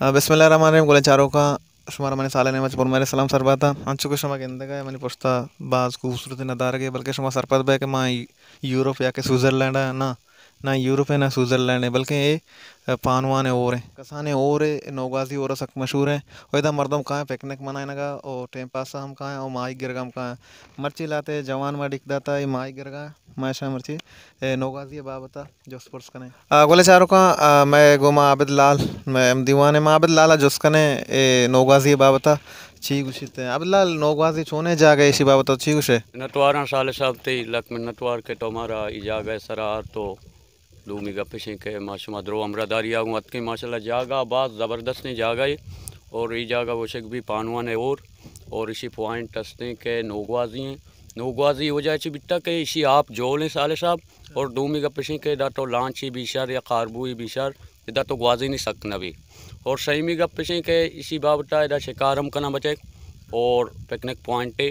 हाँ, बिसमिल्लाम चारों का शुमार मैंने साल मजबूर मेरे सलाम था अंचु हाँ, के शुमा गेंदे का मैंने पूछता बाज खूबसूरत नदार के बल्कि शुमा सरपत बह के माँ यूरोप या के स्विट्ज़रलैंड है ना ना यूरोप है ना स्विट्ज़रलैंड है बल्कि ये पानवान और है कसाने और है नौगाजी और सख मशहूर है और इधर मर्दम कहाँ हैं पिकनिक मनाने का और टाइम पास हम कहाँ हैं और माई गिरगा हम कहाँ हैं मर्ची लाते जवान माँ डिक दाता ये माई गिरगा माशा मर्ची नौगाजी बाबता जोसपुर्स कने गोले चारों का मैं गोमा आबिद लाल मैं दीवान आबिद लाल जोस कने नौगाजी बाबता ची गुशित है आबिद लाल नौगाजी छोने जा गए इसी बाबता तो ची गुशे नटवारा साले साहब ते लक में नटवार के तुम्हारा तो हमारा इजा गए सरार तो दूमी का फिशिंग के माशा द्रो अमरादारी अत के माशाल्लाह जागा बात ज़बरदस्त ने जागा ये और ई जागा वो शक भी पानवा ने और और इसी पॉइंट टसने के नोगवाजी हैं हो जाए बिट्टा के इसी आप जोल हैं साले साहब और डूमी का पिशी के लांच ही बिशर या ही बिशर इधर तो ग्वाजी नहीं सकना भी और सईमी का पिशी के इसी बाबटा शिकार हम करना बचे और पिकनिक पॉइंट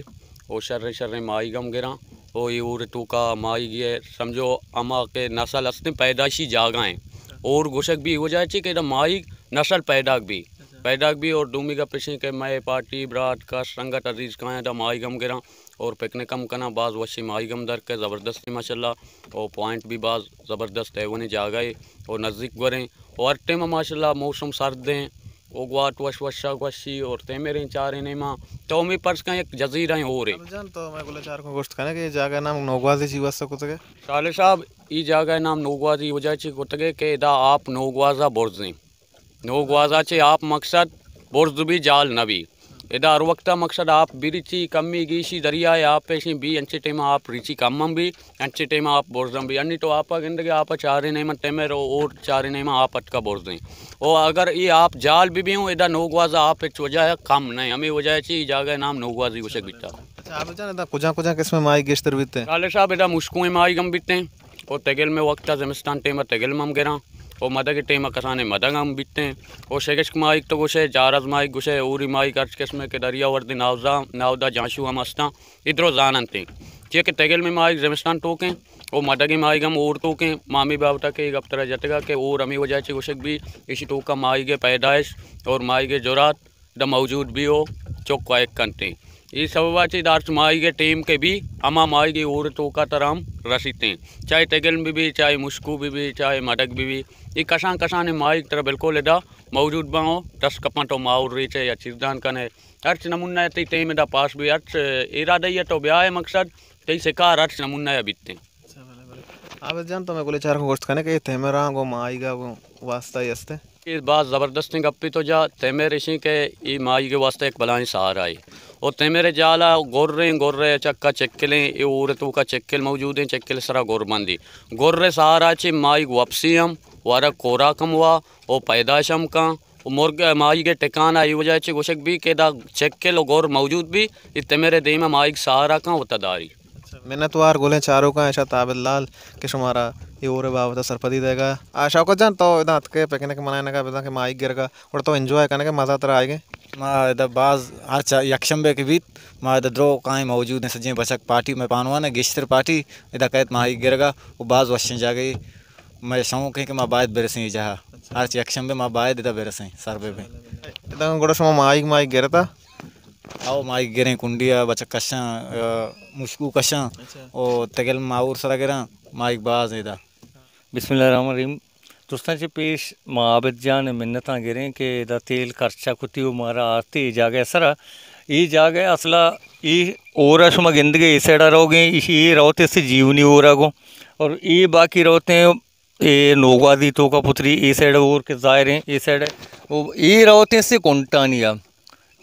और शर्रे शर्रे माई गम गिरा वो ये और का माई गिर समझो अमा के नसल असने पैदाशी जागाएँ और गुशक भी हो जाए कि माई नसल पैदाक भी भी और डूमी का पिशी के मैं पार्टी बरात का संगत अजीज काया दम आई गम गिरा और पिकनिक कम करा बाज वशीम आई गम दर के ज़बरदस्त है माशा और पॉइंट भी बाज ज़बरदस्त है वने जा गए और नज़दीक वरें और टेम माशा मौसम सर्द हैं उगवाट वश वशा वशी और ते तो तो मेरे चारे ने माँ तो मैं पर्स का एक जजीरा हो रे तो मैं बोला चार को गोश्त खाने के जगह नाम नोगवाजी जी वसा कुतगे साले साहब ये जगह नाम नोगवाजी वजह जाए कुतगे के दा आप नोगवाजा बोर्जे ಹೋಗುವ ಆಚೆ आप मकसद ಬೋರ್ದುಬಿ जाल नबी एदा हर वक्त मकसद आप बिरिची कमी गीशी दरिया आप पेशी भी अंचे टेम आप रिची कम भी अंचे टेम आप बोर्जम भी अन्नी तो आप गिंदगी आप चारे नहीं मत टेमे रो और चारे नहीं आप अटका बोर्ज दें और अगर ये आप जाल भी भी हूँ इदा नोगवाजा आप एक वजह है कम नहीं हमें वजह ची जागे नाम नोगवाजी उसे बीता अच्छा कुजा कुजा में आई गेस्टर बीते काले साहब एदा मुश्कुएं में आई गम बीते और तेगल में वक्त जमिस्तान टेम तेगल मम गेरा और के टेम कसाने मदा हम बीतते और शेगश माइक तो गुशे जारज माइक गुशे ऊरी माई अर्च किस्म के दरिया वर्द नावजा नावदा जाशू हम अस्ता इधरों जान ते चे के तेगल में माइक जमिस्तान टोकें और के माई गम और टोकें मामी बावटा के अब तरह जतगा के और अमी वजह से गुशक भी इसी टोका माई के पैदाइश और माई के जुरात द मौजूद भी हो चौक एक हैं ये सब वाची दार्श माई के टीम के भी अमा माई की औरतों का तरह हम रसीते हैं चाहे तेगल भी भी चाहे मुस्कू भी भी चाहे मडक भी भी ये कसा कसा ने माई की तरह बिल्कुल एदा मौजूद बाओ दस कपा तो माउर रही चाहे या चिरदान कन है अर्च नमूना है तई एदा पास भी अर्च इरादा ही तो ब्याह है मकसद तई तो शिकार अर्च नमूना है बीतते हैं अच्छा, आप जान तो मैं गोले चार गोश्त खाने के थे मेरा गो माई का वास्ता ही हस्ते इस बात ज़बरदस्त गप्पी तो जा तेमे ऋषि के ये माई के वास्ते एक बलाएँ सहारा आई और तेमेरे जाला गोर्रे गोर्रे चक्का चक्किलें ये उरतू का चक्किल मौजूद हैं चक्किल सरा गोरबंदी गोर्रे सहारा ची माई वापसी हम वारा कोरा कम हुआ और पैदाश हम का मुर्ग माई के टिकान आई वजह ची गोशक भी के दा चक्किल और गोर मौजूद भी ये इतमेरे दे में माई सहारा का तदारी मैंने तो मिनतवार गोले चारों का ऐसा ताबिल लाल ये इवरे बाबा सरपति देगा आशा को जान तो इधर हथके पेकने के मनाने का बेदा के माइक गिर का और तो एंजॉय करने के मजा तरह आएंगे माँ इधर बाज अच्छा यक्षम्बे के बीत माँ इधर द्रो काई मौजूद है सजी बचक पार्टी में पानवा ने गिश्तर पार्टी इधर कहत माइक गिर का वो बाज वशन जा गई मैं शौक है कि मां बायद बेरसे जहा आज यक्षम्बे माँ बायद इधर बेरसे सरबे में इधर गोड़ा समा माइक माइक गिरता ಅವು ಮಾಯಿ ಗೆರೆ ಕುಂಡಿಯ ಬಚ ಕಷ ಮುಷ್ಕು ಕಷ ಓ ತೆಗೆಲ್ ಮಾವೂರ್ ಸರಗೆರ ಮಾಯಿಗೆ ಬಾಜ್ ಇದ बिस्मिल रहीम दोस्तों जी पेश मुआबत जान मिन्नत गिरे कि इदा तेल खर्चा कुत्ती मारा आरती जागे सरा ई जागे असला ई और शुमा गिंदगी इसेड़ा रहोगे ई रोते से जीवनी हो रहो और ई बाकी रोते ये नोगा दी तो का पुत्री ई साइड और के जाहिर हैं ई साइड वो ई रोते से कुंटानिया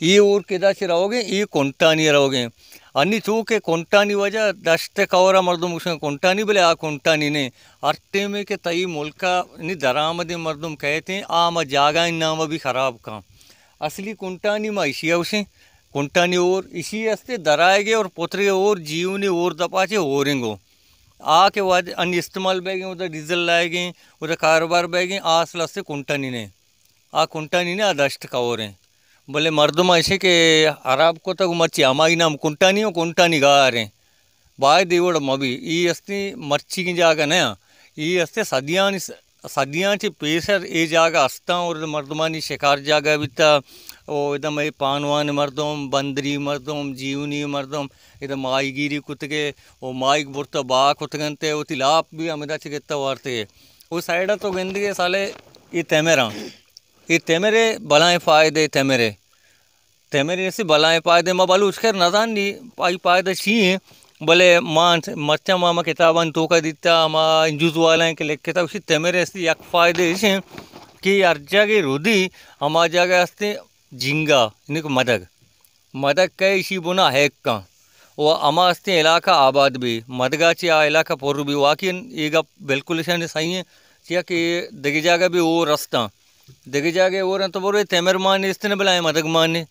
ऊर के दासी रहोगे ये कुंटानी रहोगे अन्नी चूके कुंटानी वजह दस्ते कवरा मर्द मुझे कुंटानी बोले आ कुंटानी ने अट्टे में के तई मुल्का नि दरामदे मर्दुम कहते आ आम जागा इन नाम भी खराब का असली कुंटानी में इसी उसे कुंटानी और इसी हस्ते दराए गए और पोतरे और जीवनी और दपाचे और आ के वजह अन्य इस्तेमाल बह बैगें उधर डीजल लाए गए उधर कारोबार बह बैगें आसल से कुंटानी ने आ कुंटानी ने आ आदस्ट का और हैं बोले मर्दम ऐसे के अराब को तक तो मच्छी हमारी नाम कुंटानी और कुंटानी गा रहे बाय देवड़ मबी ये अस्ती मच्छी की जागा ना ये अस्ते सदियाँ सदियाँ ची पेशर ये जागा अस्ता और मर्दमानी शिकार जागा भी था ओ एकदम ये पानवान मर्दों बंदरी मर्दों जीवनी मर्दों एकदम माईगिरी कुतके ओ माइक बुरता बा कुतगनते ओ तिलाप भी अमिदा चिकित्ता वारते ओ साइड तो गेंदे साले ये तेमेरा कि तेमेरे भलाएं फ़ायदे तेमेरे तेमेरे से भलाएं फ़ायदे मां बालू उचकर नजान नहीं पाई फ़ायदे हैं भले मान मच्चा मामा तो तोका दिता माँ इंजूज वाला के लेख किताब उसी तेमेरे ऐसे यक फ़ायदे हैं कि यार के रोदी हमारे जगह हस्ते झिंगा इनको मदग मदग कई इसी बुना है का वो अमास्ते इलाका आबाद भी मदगाची आ इलाका पोर भी वाकिन ये बिल्कुल सही है क्या कि दगी जगह भी वो रास्ता दिख जागे और तो बोल रहे तेमर मान इस दिन बुलाए मदग मान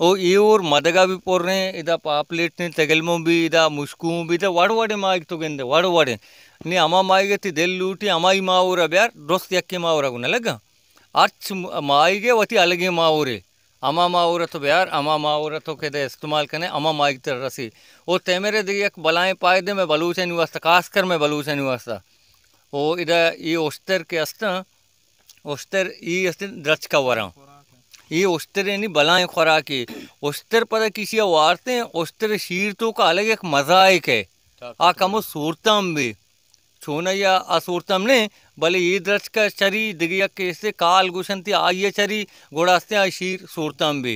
ओ ये और मदगा भी पोर रहे हैं इधर पापलेट ने तगलमो भी इधर मुस्कू भी इधर वड़ वड़े माइक तो कहते वड़ वड़े नहीं अमा माएगे थी दिल लूटी अमा ही माँ रहा यार दोस्त यके माँ रहा गुना लगा अच्छ माएगे वती अलग ही माँ रे अमा माँ रहा तो यार अमा माँ रहा तो कहते इस्तेमाल करें अमा माइक तर रसी वो तेमेरे देखिए बलाएँ पाए दे मैं बलूचे नहीं वास्ता खास मैं बलूचे नहीं वास्ता वो इधर ये ओस्तर के अस्ता ಒಸ್ತೆರ್ ಈ ಅಸ್ತಿನ ದ್ರಚ್ ಕವರ ये उस्तर यानी बलाएँ खुराक की उस्तर पर किसी वारते उस्तर शीर तो का अलग एक मजाक है आ कम सूरतम भी छोना या असूरतम ने भले ये दर्ज का चरी दिगिया कैसे काल गुशन थी आइए चरी घोड़ास्ते आ शीर सूरतम भी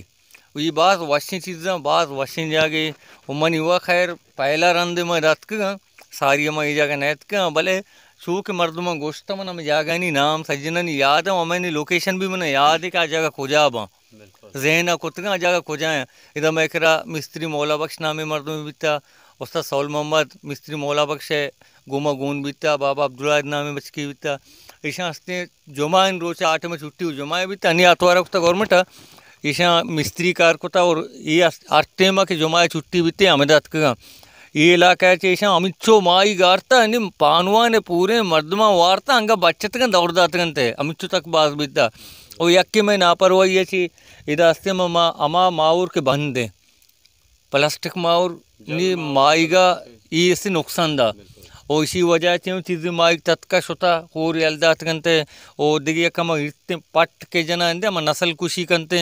ये बात वशिन चीज़ें बात वशिन जागे उमन युवा खैर पहला रंध में रत सारी में जगह नैत भले शूक मर्दमा गोश्तम ना जागा नाम सजना नहीं याद है और मैंने लोकेशन भी मैंने याद है कि क्या जगह खोजा अब जहन कुतगा जगह खोजा है इधर मैं करा मिस्त्री मौला बख्श नामे मर्द में बीता उस्ताद सौल मोहम्मद मिस्त्री मौला बख्श है गोमा गोन बीता बाबा अब्दुल्ला नामे बचकी बीता ईशा हंसते जुमा इन रोज आठ में छुट्टी हुई जुमा बीता नहीं आतवार कुत्ता गवर्नमेंट ईशा मिस्त्री कार कोता और ये आठ टेमा के जुमा छुट्टी बीते अहमदाबाद का ಈ ಇಲಾಖೆ చేసాం ಅಮಿಚ್ಚೋಮಾಯಿ ಗಾರ್ತಾ ನಿ ಪಾನ್ವಾನೆ बच्चे ಮರ್ದಮಾ ವಾರ್ತಾ ಹಂಗ ಬಚ್ಚತ್ಕನ್ ದೌಡ್ದಾತಂತೆ ಅಮಿಚ್ಚು ತಕ್ ಬಾಸ್ ಬಿದ್ದ वो यक्के में लापरवाही थी अमा माऊर के बंद प्लास्टिक माऊर ने माइगा ये नुकसान दा और इसी वजह से चीज़ें माइक तत्का शुता और अलदात करते और कम इतने पट के जना इंदे हम नस्ल कुशी करते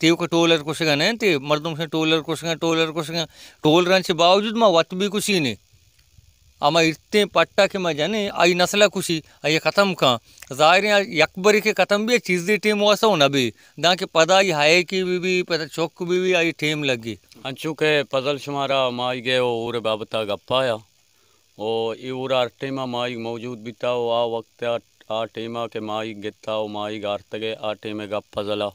तेव का टोलर कुसगन है ते मर्दों से टोलर कुछ कुसगन टोलर कुछ कुसगन टोलरन से बावजूद माँ वत भी कुछ ही नहीं आमा इतने पट्टा के मैं जाने आई नस्ला ही आई ख़त्म कहाँ ज़ाहिर है यकबरी के ख़त्म भी चीज़ दी टीम हुआ सो ना भी ना कि पदा ही हाय की भी भी पता चौक भी भी आई टीम लगी अंचुके हाँ, पदल शुमारा माई गए और बाबता गप्पाया ओ इवरा टेमा माई मौजूद भी आ वक्त आ टेमा के माई गिता माई गारतगे आ टेमे गप फजला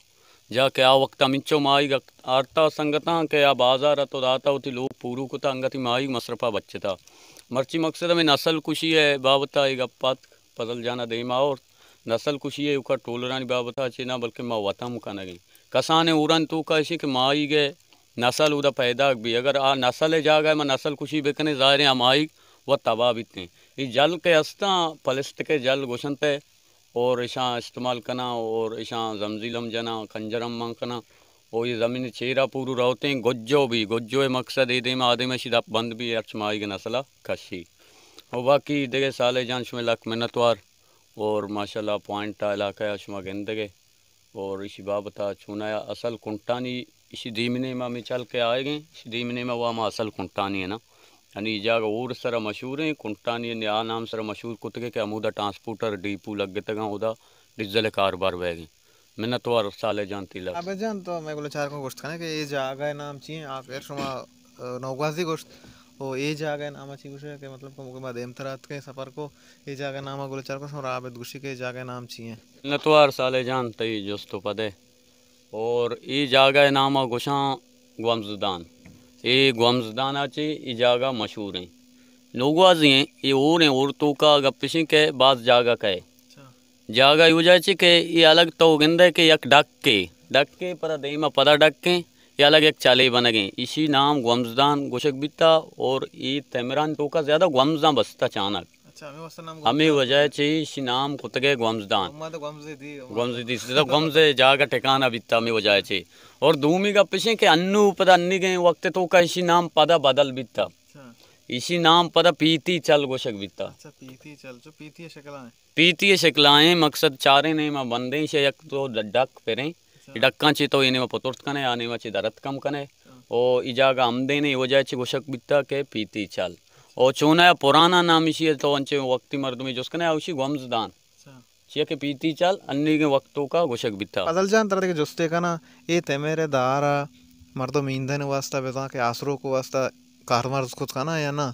जा क्या वक्ता मिचो माई आर्ता संगत क्या बाजार तो दाता उति लोग पूरू कुता अंगति माई मसरफा बचता मर्ची मकसद में नस्ल खुशी है बाबता एक अपात पदल जाना देमा और नस्ल खुशी है उखा टोलरानी बाबता चेना बल्कि माँ वता मुकाना गई कसान उड़न तो का ऐसी कि माई गए नस्ल उदा पैदा भी अगर आ नस्ल जा गए मैं नस्ल खुशी बिकने बेकने ज़ाहिर माई व तबाह बीतने ये जल के अस्ता पलस्त के जल घुसनते और ऐसा इस्तेमाल करना और ऐसा जमजीलम जना खंजरम मंकना और ये ज़मीन चेहरा पूरू रहते हैं गुज्जो भी गुज्जो मकसद ये देमा आदे में सीधा बंद भी अचमाई के नसला खसी और बाकी देखे साले जानश में लक मिनतवार और माशाल्लाह पॉइंट इलाका अशमा गेंदगे और इसी बाबता चुनाया असल कुंटानी इसी दीमने में चल के आए गए इसी दीमने में वह असल कुंटानी है ना અને ઈ જગ્યા ઓર સર મશૂર હે કુંટાનિયા ના નામ સર મશૂર કુતકે કે અમુદા ટ્રાન્સપોર્ટર ડિપો લગે તગા ઓડા ડીઝલ کاروبار વે ગઈ મેને તુઆર સાલે જાનતી લગા અબે જાન તો મે ગોલે ચાર કો ગોષ્ઠ કે ઈ જગ્યા નામ ચી આ ફેર સુવા નવગાઝી ગોષ્ઠ ઓ ઈ જગ્યા નામ આ ચી ગોષ્ઠ કે મતલબ કે મુખ્ય માદેમ તરત કે સફર કો ઈ જગ્યા નામા ગોલે ચાર કો સરા આવેદ ગોશી કે જગ્યા નામ ચી હે ને તુઆર સાલે જાનતે ઈ જોસ્તો પડે ઓ ઈ જગ્યા નામા ગોસા ગોમ સુદાન ये गमजदाना चे ये जागा मशहूर हैं लोग आज हैं ये और हैं औरतों का गपिशें के बाद जागा का है अच्छा। जागा यू जाए के ये अलग तो गिंदे के यक डक के डक के पर दही पदा डक के ये अलग एक चाले बन गए इसी नाम गमजदान गोशक बिता और ये तमरान टोका ज़्यादा गमजा बसता चानक अच्छा, तो तो तो और धूमी का पिछे के अन्नी गए वक्त तो का इसी नाम पदा बदल बीतता अच्छा। इसी नाम पदा पीती चल गोशक बीतता अच्छा, पीती मकसद चारे ने मां बंदे से तो डक पेरें डक्का ची तो कने आने मां दरत कम कने ओ इजागा आमदे ने वजह जाए गोशक बीतता के पीती चल और पुराना नाम इसी तो अंचे वक्ती मर्द में जोस्कने आवशी गमजदान चिया के पीती चाल अन्य के वक्तों का घोषक बिता अदल जान तरह के जोस्ते का ना ये तेमेरे दारा मर्दों में ईंधन वास्ता बेता के आसरो को वास्ता कारमार्ज कुछ का ना या ना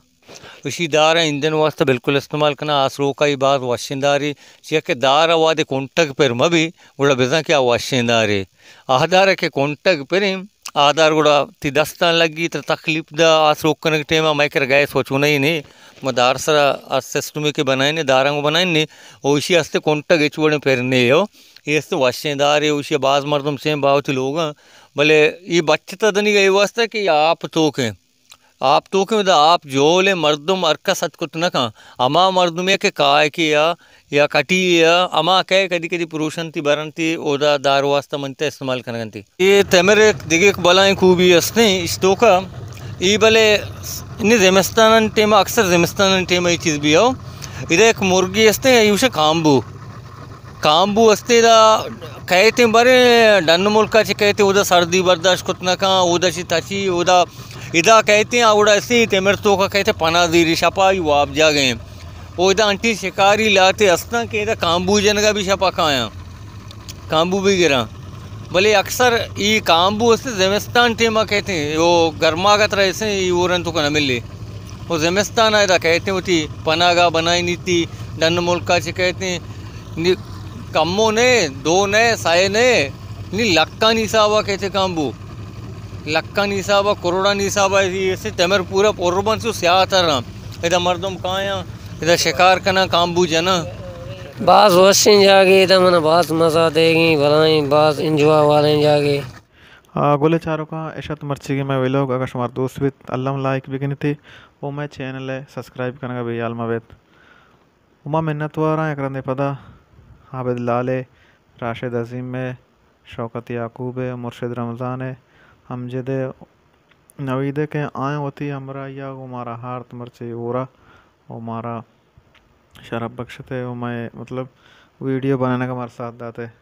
उसी दार ईंधन वास्ते बिल्कुल इस्तेमाल करना आश्रो का ही बात वाशिंदारी चिया के दार वादे कोंटक पर मबी उड़ा बेजा क्या वाशिंदारी आहदार के कोंटक पर ಆಧಾರಗಳು ತಿ ದಸ್ತಾನಲಾಗಿ ತ तकलीफ ಆಸ್ರೋಕ್ಕನ ಟೈಮ ಮೈಕರ ಗೈ ಸೋಚುನ ही नहीं मैं दारसर अस्त में के बनाए ने दारंग बनाए ने ओशी हस्ते कोंटा गेचुड़े फेरने हो ये तो वश्यदार है उसी बाज मरदम से बावती लोग भले ये बच्चे तो नहीं गए वास्ते कि आप तो के आप तो क्यों आप जोले मर्दुम न सत्कुतनक अमा मर्दुमे के काय की या या कटी या अमा के कदी कदी पुरुषन बरन बरंती ओदा दार वास्ता मनते इस्तेमाल करनती ये तमेरे दिगे बलाएं खूबी इस तो का ये भले इन जेमिस्तान टेम अक्सर जेमिस्तान टेम ये चीज़ भी आओ इधर एक मुर्गी अस्ते यूशे काम्बू काम्बू अस्ते दा कहते बरे डन मुल्का कहते उदा सर्दी बर्दाश्त कुतना का उदा शी ताची उदा इधर कहते हैं आवड़ासी मेरे तो का कहते पना पनादीरी छपा यू आप जा गए वो इधर आंटी शिकारी लाते हंसना के काम्बू जन का भी छपा खाया काम्बू भी गिरा भले अक्सर ये काम्बू ऐसे जमेस्तान टेमा कहते हैं वो गर्मा का तरह ऐसे वो यूरन तो का ना मिले वो जमेस्तान था कहते होती पनागा बनाई नहीं थी डन मुल्का से कहते कमो ने दो ने साय ने नी लक्का नहीं हुआ कहते काम्बू ලක්කන් නිසාව කොරඩා නිසාවයි ඇසේ තැමරපුර පොරබන්සු ස්‍යාතරම් එද මර්දම් කාය इधर शिकार करना कामबू जना बास वशिन जागे इधर मन बास मजा देगी भलाई बास इंजवा वाले जागे गोले चारों का ऐशत तो मर्ची के मैं वे लोग अगर शुमार दोस्त विद अल्लाह लाइक भी गिनी थी वो मैं चैनल है सब्सक्राइब करने का भी आलमा वेद उमा मिन्नत वारा एक रंदे पदा आबिद लाले राशिद अजीम है शौकत याकूब है मुर्शिद रमज़ान है हम जदे नवीदे के आए होती हमरा या वो मारा हार्त मरचे ओरा वो मारा शराब बख्शते वो मैं मतलब वीडियो बनाने का हमारे साथ दाते